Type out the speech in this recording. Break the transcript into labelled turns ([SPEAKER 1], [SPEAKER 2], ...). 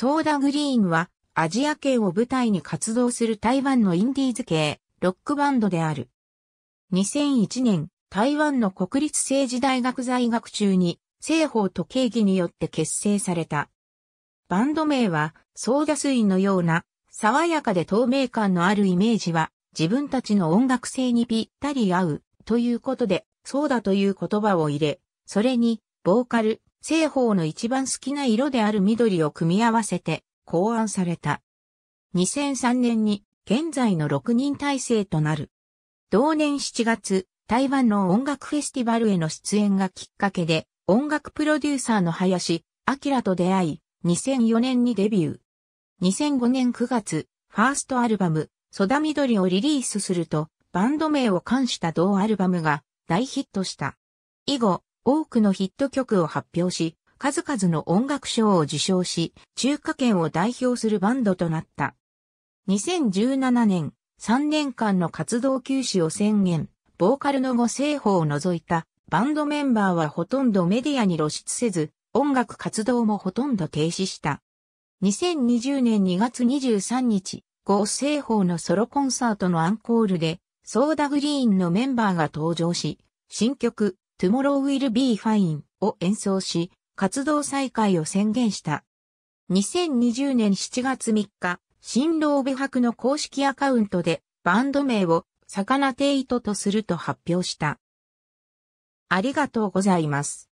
[SPEAKER 1] ソーダ
[SPEAKER 2] グリーンはアジア圏を舞台に活動する台湾のインディーズ系ロックバンドである。2001年、台湾の国立政治大学在学中に西方と経義によって結成された。バンド名はソーダ水のような爽やかで透明感のあるイメージは自分たちの音楽性にぴったり合うということでソーダという言葉を入れ、それにボーカル、西方の一番好きな色である緑を組み合わせて考案された。2003年に現在の6人体制となる。同年7月、台湾の音楽フェスティバルへの出演がきっかけで、音楽プロデューサーの林明と出会い、2004年にデビュー。2005年9月、ファーストアルバム、ソダ緑をリリースすると、バンド名を冠した同アルバムが大ヒットした。以後、多くのヒット曲を発表し、数々の音楽賞を受賞し、中華圏を代表するバンドとなった。2017年、3年間の活動休止を宣言、ボーカルの五星法を除いたバンドメンバーはほとんどメディアに露出せず、音楽活動もほとんど停止した。2020年2月23日、五星法のソロコンサートのアンコールで、ソーダグリーンのメンバーが登場し、新曲、Tomorrow Will Be Fine を演奏し、活動再開を宣言した。2020年7月3日、新郎美博の公式アカウントでバンド名を魚テイトとすると発表した。ありがとうございま
[SPEAKER 1] す。